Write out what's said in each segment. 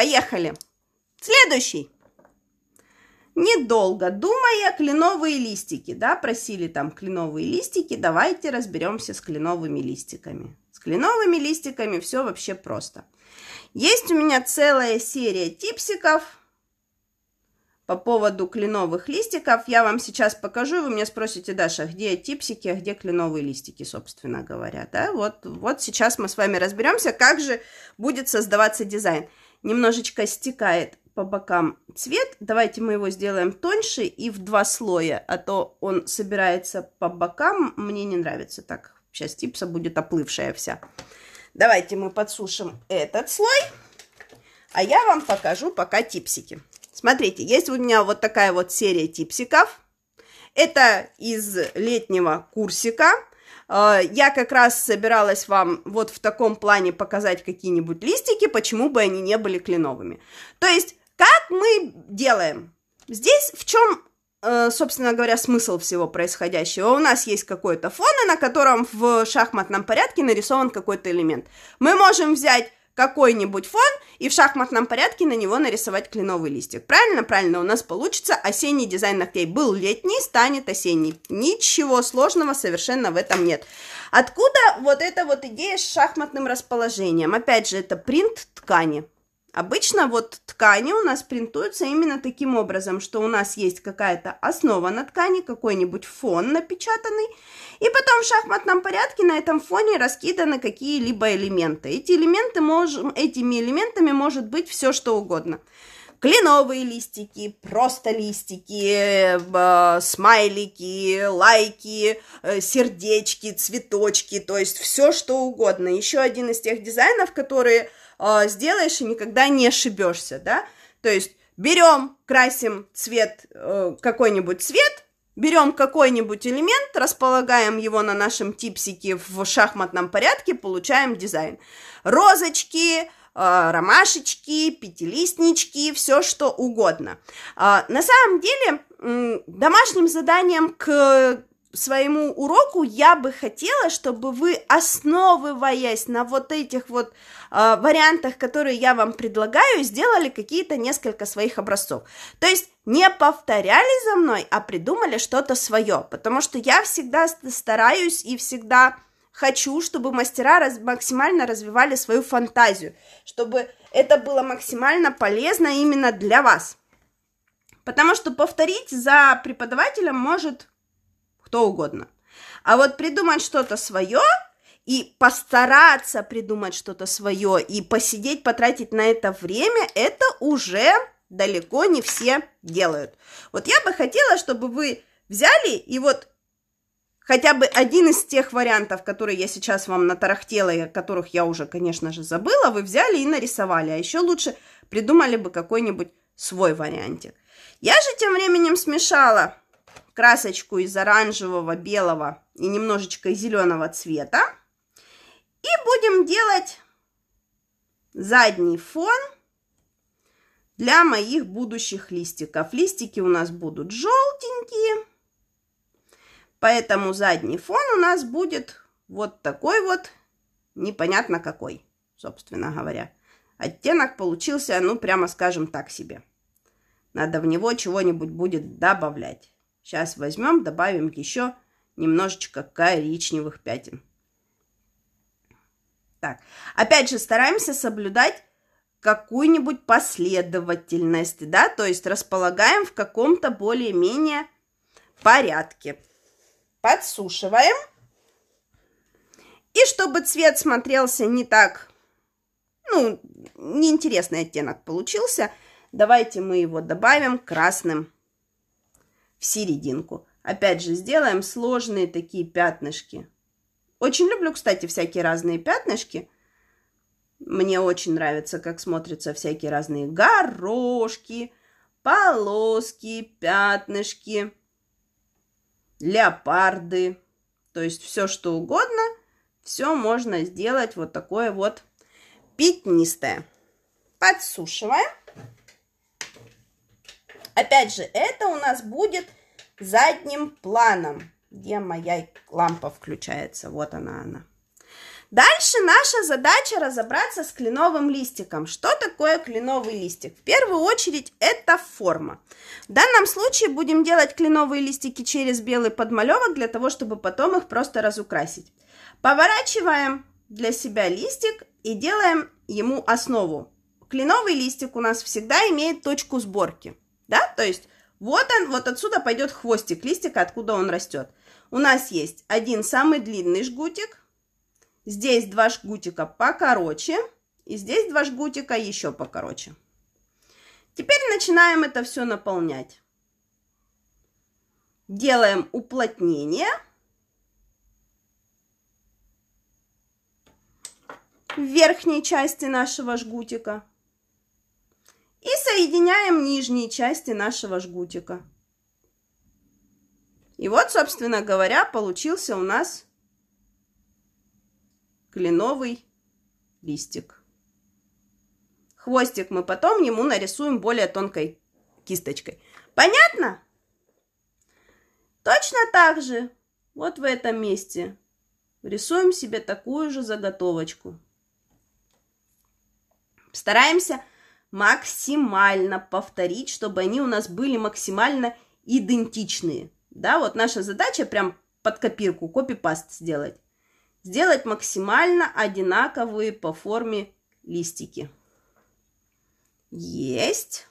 Поехали. Следующий. Недолго думая, кленовые листики, да, просили там кленовые листики, давайте разберемся с кленовыми листиками. С кленовыми листиками все вообще просто. Есть у меня целая серия типсиков по поводу кленовых листиков. Я вам сейчас покажу, и вы меня спросите, Даша, где типсики, а где кленовые листики, собственно говоря. Да? Вот, вот сейчас мы с вами разберемся, как же будет создаваться дизайн немножечко стекает по бокам цвет. Давайте мы его сделаем тоньше и в два слоя, а то он собирается по бокам. Мне не нравится так. Сейчас типса будет оплывшая вся. Давайте мы подсушим этот слой, а я вам покажу пока типсики. Смотрите, есть у меня вот такая вот серия типсиков. Это из летнего курсика. А, я как раз собиралась вам вот в таком плане показать какие-нибудь листики, почему бы они не были кленовыми. То есть, как мы делаем? Здесь в чем э, собственно говоря, смысл всего происходящего. У нас есть какой-то фон, на котором в шахматном порядке нарисован какой-то элемент. Мы можем взять какой-нибудь фон и в шахматном порядке на него нарисовать кленовый листик. Правильно? Правильно, у нас получится осенний дизайн ногтей. Был летний, станет осенний. Ничего сложного совершенно в этом нет. Откуда вот эта вот идея с шахматным расположением? Опять же, это принт ткани. Обычно вот ткани у нас принтуются именно таким образом, что у нас есть какая-то основа на ткани, какой-нибудь фон напечатанный, и потом в шахматном порядке на этом фоне раскиданы какие-либо элементы. Эти элементы мож... Этими элементами может быть все что угодно кленовые листики, просто листики, э, смайлики, лайки, э, сердечки, цветочки, то есть все что угодно. Еще один из тех дизайнов, которые э, сделаешь и никогда не ошибешься, да? То есть берем, красим цвет, какой-нибудь цвет, берем какой-нибудь элемент, располагаем его на нашем типсике в шахматном порядке, получаем дизайн. Розочки, Э, ромашечки, пятилистнички, все что угодно. А, на самом деле, домашним заданием к своему уроку я бы хотела, чтобы вы, основываясь на вот этих вот э, вариантах, которые я вам предлагаю, сделали какие-то несколько своих образцов. То есть не повторяли за мной, а придумали что-то свое, потому что я всегда стараюсь и всегда хочу, чтобы мастера раз, максимально развивали свою фантазию, чтобы это было максимально полезно именно для вас. Потому что повторить за преподавателем может кто угодно. А вот придумать что-то свое и постараться придумать что-то свое и посидеть, потратить на это время, это уже далеко не все делают. Вот я бы хотела, чтобы вы взяли и вот хотя бы один из тех вариантов, которые я сейчас вам натарахтела, и о которых я уже, конечно же, забыла, вы взяли и нарисовали. А еще лучше придумали бы какой-нибудь свой вариантик. Я же тем временем смешала красочку из оранжевого, белого и немножечко зеленого цвета. И будем делать задний фон для моих будущих листиков. Листики у нас будут желтенькие, Поэтому задний фон у нас будет вот такой вот, непонятно какой, собственно говоря. Оттенок получился, ну, прямо скажем так себе. Надо в него чего-нибудь будет добавлять. Сейчас возьмем, добавим еще немножечко коричневых пятен. Так, опять же стараемся соблюдать какую-нибудь последовательность, да, то есть располагаем в каком-то более-менее порядке подсушиваем. И чтобы цвет смотрелся не так, ну, неинтересный оттенок получился, давайте мы его добавим красным в серединку. Опять же, сделаем сложные такие пятнышки. Очень люблю, кстати, всякие разные пятнышки. Мне очень нравится, как смотрятся всякие разные горошки, полоски, пятнышки леопарды, то есть все что угодно, все можно сделать вот такое вот пятнистое. Подсушиваем. Опять же, это у нас будет задним планом, где моя лампа включается. Вот она она. Дальше наша задача разобраться с кленовым листиком. Что такое кленовый листик? В первую очередь это форма. В данном случае будем делать кленовые листики через белый подмалевок, для того, чтобы потом их просто разукрасить. Поворачиваем для себя листик и делаем ему основу. Кленовый листик у нас всегда имеет точку сборки, да, то есть вот он, вот отсюда пойдет хвостик листика, откуда он растет. У нас есть один самый длинный жгутик, Здесь два жгутика покороче. И здесь два жгутика еще покороче. Теперь начинаем это все наполнять. Делаем уплотнение. В верхней части нашего жгутика. И соединяем нижние части нашего жгутика. И вот, собственно говоря, получился у нас кленовый листик. Хвостик мы потом ему нарисуем более тонкой кисточкой. Понятно? Точно так же вот в этом месте рисуем себе такую же заготовочку. Стараемся максимально повторить, чтобы они у нас были максимально идентичные. Да, вот наша задача прям под копирку копипаст сделать сделать максимально одинаковые по форме листики. Есть.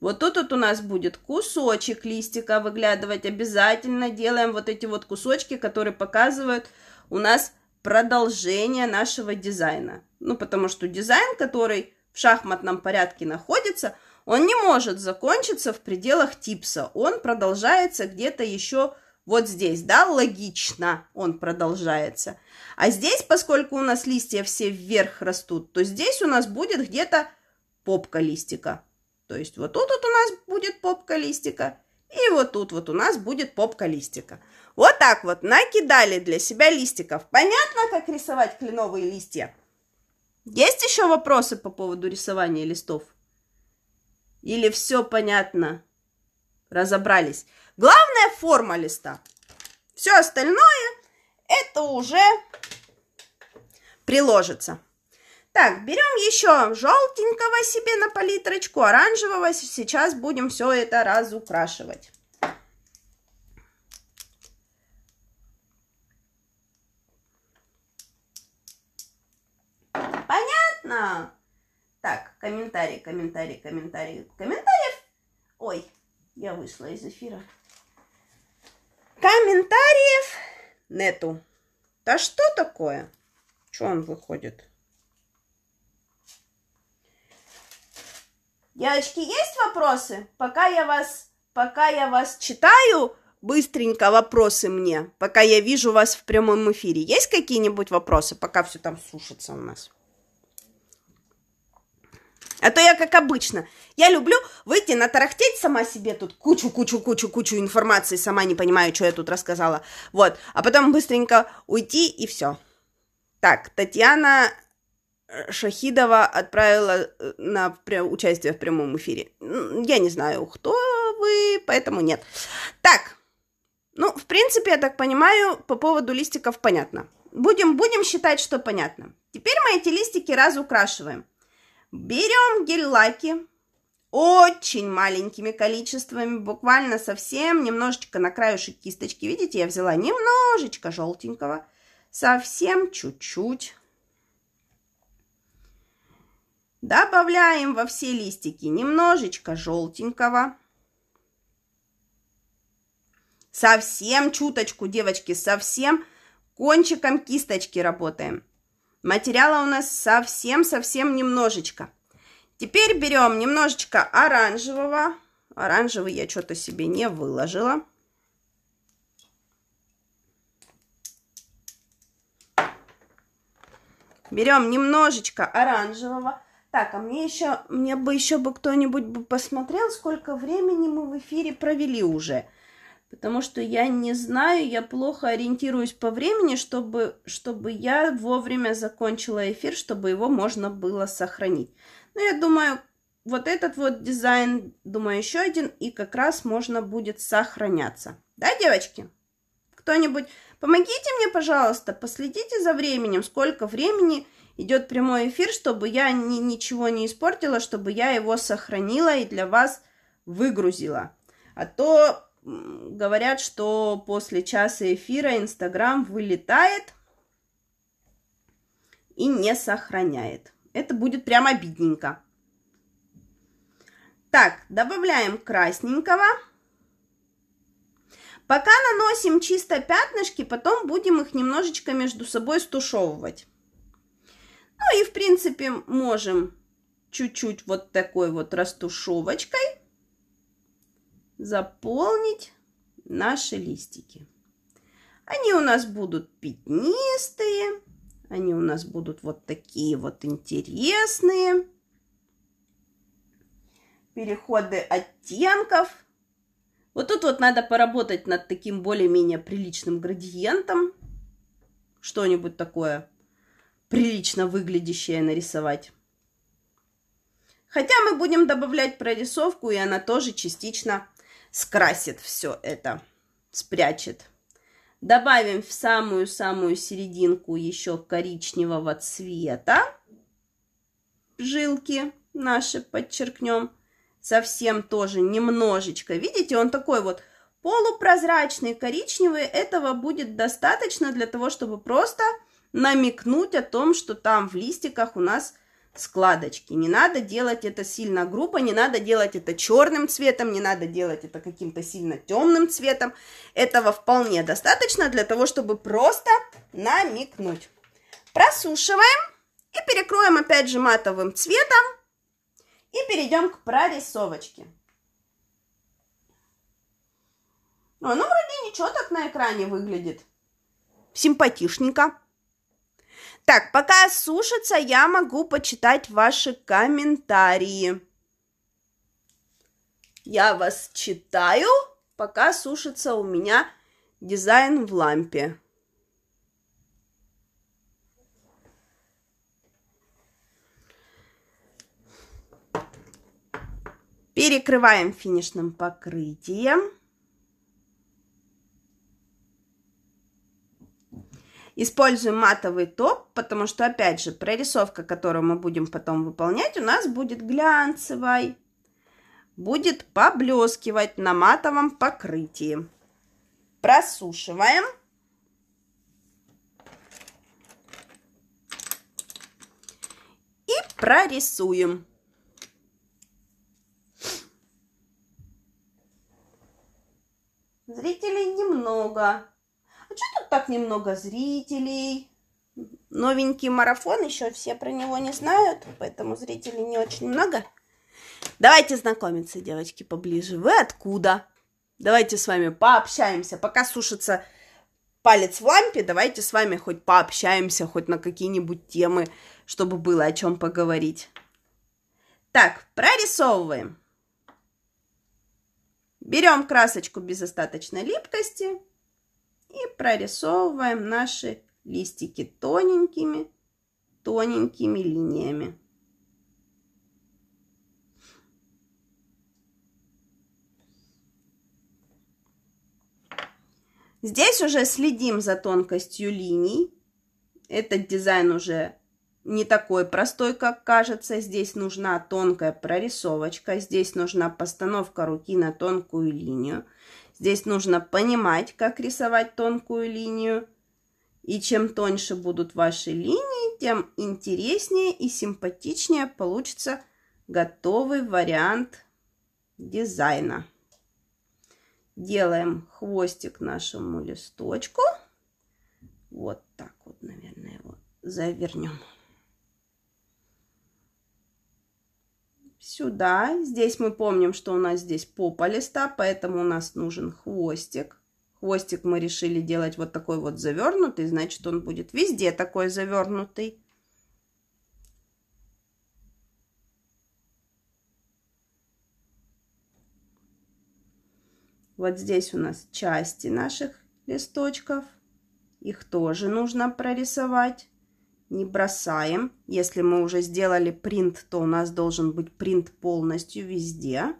Вот тут вот у нас будет кусочек листика выглядывать. Обязательно делаем вот эти вот кусочки, которые показывают у нас продолжение нашего дизайна. Ну, потому что дизайн, который в шахматном порядке находится, он не может закончиться в пределах типса. Он продолжается где-то еще вот здесь, да, логично он продолжается. А здесь, поскольку у нас листья все вверх растут, то здесь у нас будет где-то попка листика. То есть вот тут вот у нас будет попка листика, и вот тут вот у нас будет попка листика. Вот так вот накидали для себя листиков. Понятно, как рисовать кленовые листья? Есть еще вопросы по поводу рисования листов? Или все понятно? Разобрались? Главная форма листа. Все остальное это уже приложится. Так, берем еще желтенького себе на палитрочку, оранжевого. Сейчас будем все это разукрашивать. Понятно? Так, комментарий, комментарий, комментарий, комментариев. Ой, я вышла из эфира. Комментариев нету. Да что такое? Что он выходит? Девочки, есть вопросы? Пока я вас, пока я вас читаю, быстренько вопросы мне, пока я вижу вас в прямом эфире. Есть какие-нибудь вопросы, пока все там сушится у нас? А то я как обычно. Я люблю выйти на тарахтеть сама себе тут кучу-кучу-кучу-кучу информации, сама не понимаю, что я тут рассказала. Вот. А потом быстренько уйти и все. Так, Татьяна э, Шахидова отправила э, на участие в прямом эфире. Я не знаю, кто вы, поэтому нет. Так, ну, в принципе, я так понимаю, по поводу листиков понятно. Будем, будем считать, что понятно. Теперь мы эти листики разукрашиваем. Берем гель-лаки очень маленькими количествами, буквально совсем немножечко на краешек кисточки. Видите, я взяла немножечко желтенького, совсем чуть-чуть. Добавляем во все листики немножечко желтенького. Совсем чуточку, девочки, совсем кончиком кисточки работаем. Материала у нас совсем-совсем немножечко. Теперь берем немножечко оранжевого. Оранжевый я что-то себе не выложила. Берем немножечко оранжевого. Так, а мне еще, мне бы еще бы кто-нибудь бы посмотрел, сколько времени мы в эфире провели уже потому что я не знаю, я плохо ориентируюсь по времени, чтобы, чтобы я вовремя закончила эфир, чтобы его можно было сохранить. Но ну, я думаю, вот этот вот дизайн, думаю, еще один, и как раз можно будет сохраняться. Да, девочки? Кто-нибудь, помогите мне, пожалуйста, последите за временем, сколько времени идет прямой эфир, чтобы я ни, ничего не испортила, чтобы я его сохранила и для вас выгрузила. А то говорят, что после часа эфира Инстаграм вылетает и не сохраняет. Это будет прям обидненько. Так, добавляем красненького. Пока наносим чисто пятнышки, потом будем их немножечко между собой стушевывать. Ну и в принципе можем чуть-чуть вот такой вот растушевочкой заполнить наши листики. Они у нас будут пятнистые, они у нас будут вот такие вот интересные. Переходы оттенков. Вот тут вот надо поработать над таким более-менее приличным градиентом. Что-нибудь такое прилично выглядящее нарисовать. Хотя мы будем добавлять прорисовку, и она тоже частично скрасит все это, спрячет. Добавим в самую-самую серединку еще коричневого цвета жилки наши, подчеркнем. Совсем тоже немножечко. Видите, он такой вот полупрозрачный, коричневый. Этого будет достаточно для того, чтобы просто намекнуть о том, что там в листиках у нас складочки. Не надо делать это сильно грубо, не надо делать это черным цветом, не надо делать это каким-то сильно темным цветом. Этого вполне достаточно для того, чтобы просто намекнуть. Просушиваем и перекроем опять же матовым цветом. И перейдем к прорисовочке. Ну, ну, вроде ничего так на экране выглядит. Симпатичненько. Так, пока сушится, я могу почитать ваши комментарии. Я вас читаю, пока сушится у меня дизайн в лампе. Перекрываем финишным покрытием. Используем матовый топ, потому что, опять же, прорисовка, которую мы будем потом выполнять, у нас будет глянцевой. Будет поблескивать на матовом покрытии. Просушиваем. И прорисуем. Зрителей немного так немного зрителей. Новенький марафон, еще все про него не знают, поэтому зрителей не очень много. Давайте знакомиться, девочки, поближе. Вы откуда? Давайте с вами пообщаемся. Пока сушится палец в лампе, давайте с вами хоть пообщаемся, хоть на какие-нибудь темы, чтобы было о чем поговорить. Так, прорисовываем. Берем красочку без остаточной липкости и прорисовываем наши листики тоненькими, тоненькими линиями. Здесь уже следим за тонкостью линий. Этот дизайн уже не такой простой, как кажется. Здесь нужна тонкая прорисовочка, здесь нужна постановка руки на тонкую линию. Здесь нужно понимать, как рисовать тонкую линию. И чем тоньше будут ваши линии, тем интереснее и симпатичнее получится готовый вариант дизайна. Делаем хвостик нашему листочку. Вот так вот, наверное, его завернем. сюда. Здесь мы помним, что у нас здесь попа листа, поэтому у нас нужен хвостик. Хвостик мы решили делать вот такой вот завернутый, значит он будет везде такой завернутый. Вот здесь у нас части наших листочков. Их тоже нужно прорисовать не бросаем. Если мы уже сделали принт, то у нас должен быть принт полностью везде.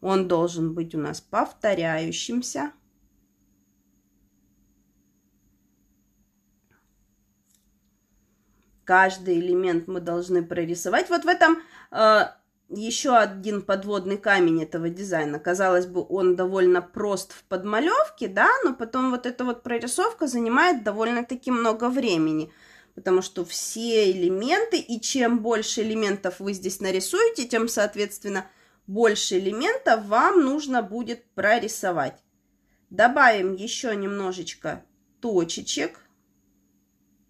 Он должен быть у нас повторяющимся. Каждый элемент мы должны прорисовать. Вот в этом э, еще один подводный камень этого дизайна. Казалось бы, он довольно прост в подмалевке, да, но потом вот эта вот прорисовка занимает довольно-таки много времени, потому что все элементы, и чем больше элементов вы здесь нарисуете, тем, соответственно, больше элементов вам нужно будет прорисовать. Добавим еще немножечко точечек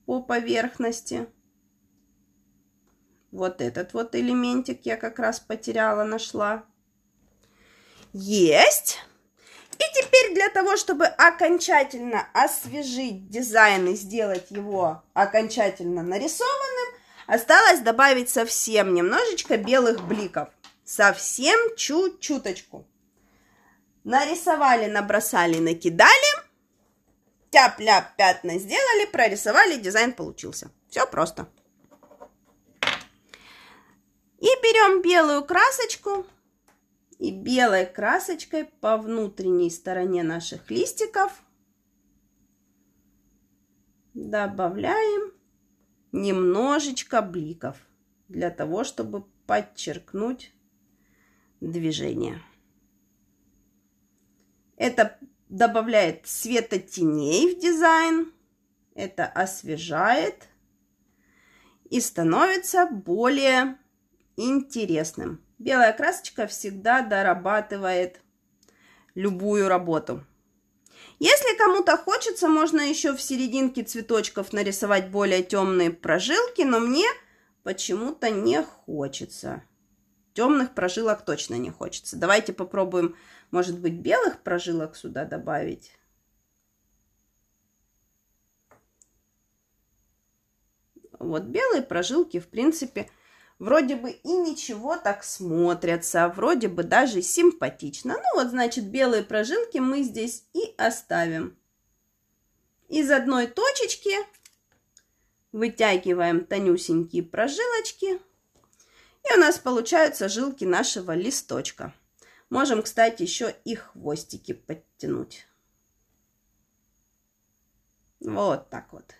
по поверхности. Вот этот вот элементик я как раз потеряла, нашла. Есть! И теперь для того, чтобы окончательно освежить дизайн и сделать его окончательно нарисованным, осталось добавить совсем немножечко белых бликов. Совсем чуть-чуточку. Нарисовали, набросали, накидали. Тяп-ляп пятна сделали, прорисовали, дизайн получился. Все просто. Берем белую красочку и белой красочкой по внутренней стороне наших листиков добавляем немножечко бликов для того, чтобы подчеркнуть движение. Это добавляет света теней в дизайн, это освежает и становится более интересным. Белая красочка всегда дорабатывает любую работу. Если кому-то хочется, можно еще в серединке цветочков нарисовать более темные прожилки, но мне почему-то не хочется. Темных прожилок точно не хочется. Давайте попробуем, может быть, белых прожилок сюда добавить. Вот белые прожилки, в принципе, вроде бы и ничего так смотрятся, вроде бы даже симпатично. Ну вот, значит, белые прожилки мы здесь и оставим. Из одной точечки вытягиваем тонюсенькие прожилочки. И у нас получаются жилки нашего листочка. Можем, кстати, еще и хвостики подтянуть. Вот так вот.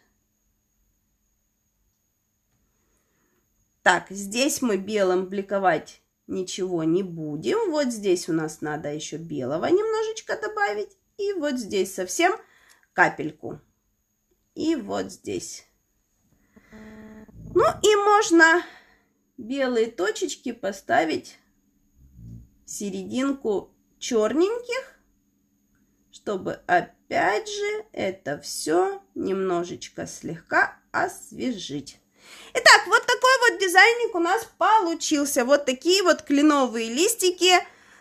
Так, здесь мы белым бликовать ничего не будем. Вот здесь у нас надо еще белого немножечко добавить. И вот здесь совсем капельку. И вот здесь. Ну и можно белые точечки поставить в серединку черненьких, чтобы опять же это все немножечко слегка освежить. Итак, вот такой вот дизайник у нас получился. Вот такие вот кленовые листики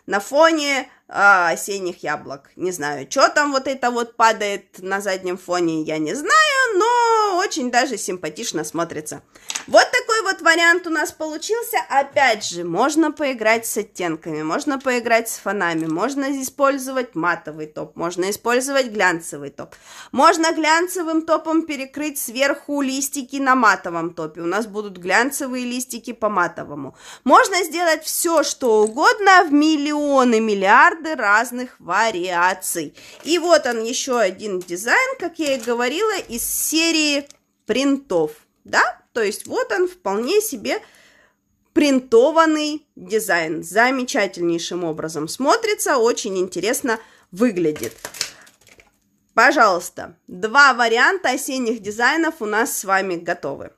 на фоне э, осенних яблок. Не знаю, что там вот это вот падает на заднем фоне, я не знаю, но очень даже симпатично смотрится. Вот вариант у нас получился. Опять же, можно поиграть с оттенками, можно поиграть с фонами, можно использовать матовый топ, можно использовать глянцевый топ. Можно глянцевым топом перекрыть сверху листики на матовом топе. У нас будут глянцевые листики по матовому. Можно сделать все, что угодно в миллионы, миллиарды разных вариаций. И вот он еще один дизайн, как я и говорила, из серии принтов. Да, то есть вот он вполне себе принтованный дизайн. Замечательнейшим образом смотрится, очень интересно выглядит. Пожалуйста, два варианта осенних дизайнов у нас с вами готовы.